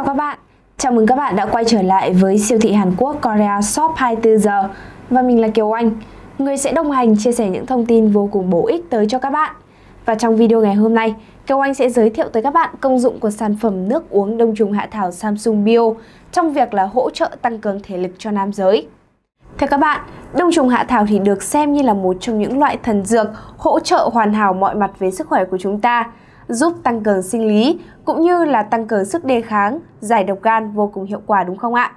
chào các bạn. Chào mừng các bạn đã quay trở lại với siêu thị Hàn Quốc Korea Shop 24 giờ. Và mình là Kiều Anh, người sẽ đồng hành chia sẻ những thông tin vô cùng bổ ích tới cho các bạn. Và trong video ngày hôm nay, Kiều Anh sẽ giới thiệu tới các bạn công dụng của sản phẩm nước uống đông trùng hạ thảo Samsung Bio trong việc là hỗ trợ tăng cường thể lực cho nam giới. Theo các bạn, đông trùng hạ thảo thì được xem như là một trong những loại thần dược hỗ trợ hoàn hảo mọi mặt về sức khỏe của chúng ta giúp tăng cường sinh lý cũng như là tăng cường sức đề kháng, giải độc gan vô cùng hiệu quả đúng không ạ?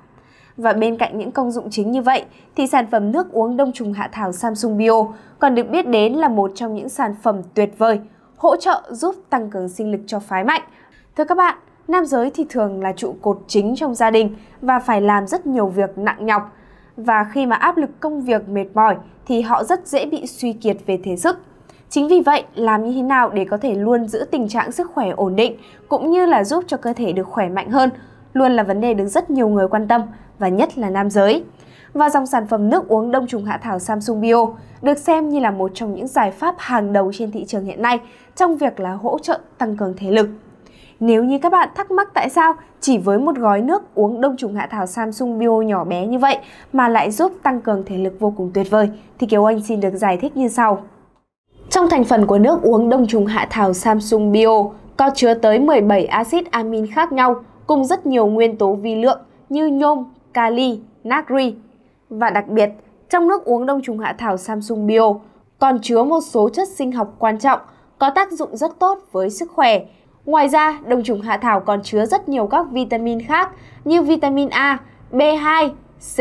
Và bên cạnh những công dụng chính như vậy thì sản phẩm nước uống đông trùng hạ thảo Samsung Bio còn được biết đến là một trong những sản phẩm tuyệt vời, hỗ trợ giúp tăng cường sinh lực cho phái mạnh. Thưa các bạn, nam giới thì thường là trụ cột chính trong gia đình và phải làm rất nhiều việc nặng nhọc. Và khi mà áp lực công việc mệt mỏi thì họ rất dễ bị suy kiệt về thể sức. Chính vì vậy, làm như thế nào để có thể luôn giữ tình trạng sức khỏe ổn định cũng như là giúp cho cơ thể được khỏe mạnh hơn luôn là vấn đề được rất nhiều người quan tâm và nhất là nam giới. Và dòng sản phẩm nước uống đông trùng hạ thảo Samsung Bio được xem như là một trong những giải pháp hàng đầu trên thị trường hiện nay trong việc là hỗ trợ tăng cường thể lực. Nếu như các bạn thắc mắc tại sao chỉ với một gói nước uống đông trùng hạ thảo Samsung Bio nhỏ bé như vậy mà lại giúp tăng cường thể lực vô cùng tuyệt vời thì Kiều Anh xin được giải thích như sau. Trong thành phần của nước uống đông trùng hạ thảo Samsung Bio có chứa tới 17 axit amin khác nhau cùng rất nhiều nguyên tố vi lượng như nhôm, kali, natri. Và đặc biệt, trong nước uống đông trùng hạ thảo Samsung Bio còn chứa một số chất sinh học quan trọng có tác dụng rất tốt với sức khỏe. Ngoài ra, đông trùng hạ thảo còn chứa rất nhiều các vitamin khác như vitamin A, B2, C,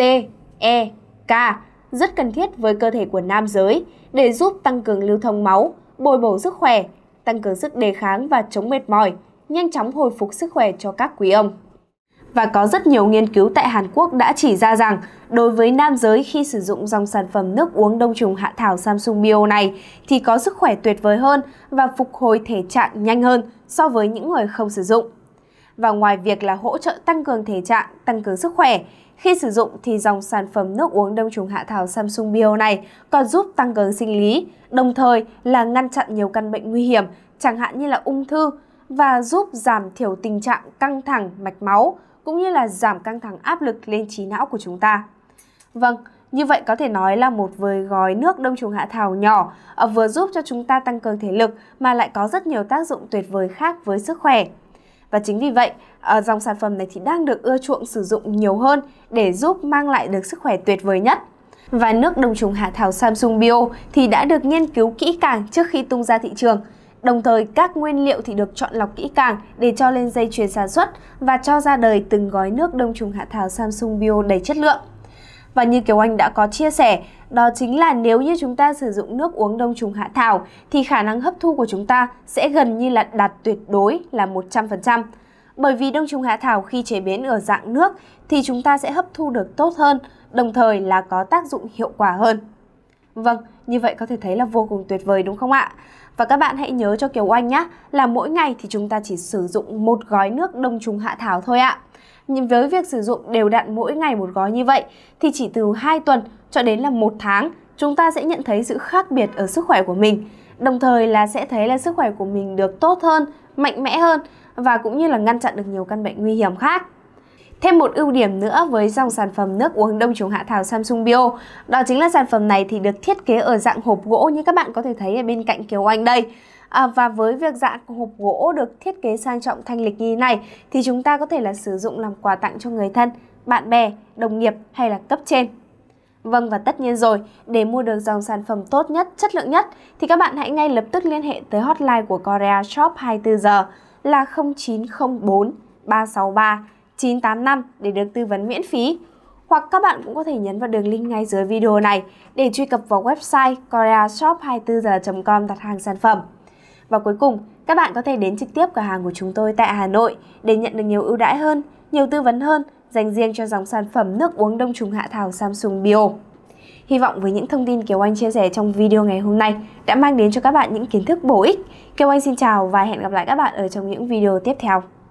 E, K rất cần thiết với cơ thể của nam giới để giúp tăng cường lưu thông máu, bồi bổ sức khỏe, tăng cường sức đề kháng và chống mệt mỏi, nhanh chóng hồi phục sức khỏe cho các quý ông. Và có rất nhiều nghiên cứu tại Hàn Quốc đã chỉ ra rằng đối với nam giới khi sử dụng dòng sản phẩm nước uống đông trùng hạ thảo Samsung Bio này thì có sức khỏe tuyệt vời hơn và phục hồi thể trạng nhanh hơn so với những người không sử dụng và ngoài việc là hỗ trợ tăng cường thể trạng, tăng cường sức khỏe, khi sử dụng thì dòng sản phẩm nước uống đông trùng hạ thảo Samsung Bio này còn giúp tăng cường sinh lý, đồng thời là ngăn chặn nhiều căn bệnh nguy hiểm, chẳng hạn như là ung thư và giúp giảm thiểu tình trạng căng thẳng mạch máu cũng như là giảm căng thẳng áp lực lên trí não của chúng ta. Vâng, như vậy có thể nói là một với gói nước đông trùng hạ thảo nhỏ ờ, vừa giúp cho chúng ta tăng cường thể lực mà lại có rất nhiều tác dụng tuyệt vời khác với sức khỏe. Và chính vì vậy, ờ, dòng sản phẩm này thì đang được ưa chuộng sử dụng nhiều hơn để giúp mang lại được sức khỏe tuyệt vời nhất. Và nước đồng trùng hạ thảo Samsung Bio thì đã được nghiên cứu kỹ càng trước khi tung ra thị trường. Đồng thời, các nguyên liệu thì được chọn lọc kỹ càng để cho lên dây chuyền sản xuất và cho ra đời từng gói nước đông trùng hạ thảo Samsung Bio đầy chất lượng. Và như Kiều Anh đã có chia sẻ, đó chính là nếu như chúng ta sử dụng nước uống đông trùng hạ thảo thì khả năng hấp thu của chúng ta sẽ gần như là đạt tuyệt đối là 100%. Bởi vì đông trùng hạ thảo khi chế biến ở dạng nước thì chúng ta sẽ hấp thu được tốt hơn, đồng thời là có tác dụng hiệu quả hơn. Vâng, như vậy có thể thấy là vô cùng tuyệt vời đúng không ạ? Và các bạn hãy nhớ cho Kiều Oanh nhé, là mỗi ngày thì chúng ta chỉ sử dụng một gói nước đông trùng hạ thảo thôi ạ. Nhưng với việc sử dụng đều đặn mỗi ngày một gói như vậy thì chỉ từ 2 tuần cho đến là 1 tháng chúng ta sẽ nhận thấy sự khác biệt ở sức khỏe của mình. Đồng thời là sẽ thấy là sức khỏe của mình được tốt hơn, mạnh mẽ hơn và cũng như là ngăn chặn được nhiều căn bệnh nguy hiểm khác. Thêm một ưu điểm nữa với dòng sản phẩm nước uống đông trùng hạ thảo Samsung Bio, đó chính là sản phẩm này thì được thiết kế ở dạng hộp gỗ như các bạn có thể thấy ở bên cạnh Kiều Anh đây. À, và với việc dạng hộp gỗ được thiết kế sang trọng thanh lịch như này thì chúng ta có thể là sử dụng làm quà tặng cho người thân, bạn bè, đồng nghiệp hay là cấp trên. Vâng và tất nhiên rồi, để mua được dòng sản phẩm tốt nhất, chất lượng nhất thì các bạn hãy ngay lập tức liên hệ tới hotline của Korea Shop 24 giờ là 0904 363 985 để được tư vấn miễn phí. Hoặc các bạn cũng có thể nhấn vào đường link ngay dưới video này để truy cập vào website koreashop24h.com đặt hàng sản phẩm. Và cuối cùng, các bạn có thể đến trực tiếp cửa hàng của chúng tôi tại Hà Nội để nhận được nhiều ưu đãi hơn, nhiều tư vấn hơn dành riêng cho dòng sản phẩm nước uống đông trùng hạ thảo Samsung Bio. Hy vọng với những thông tin Kiều Anh chia sẻ trong video ngày hôm nay đã mang đến cho các bạn những kiến thức bổ ích. Kiều Anh xin chào và hẹn gặp lại các bạn ở trong những video tiếp theo.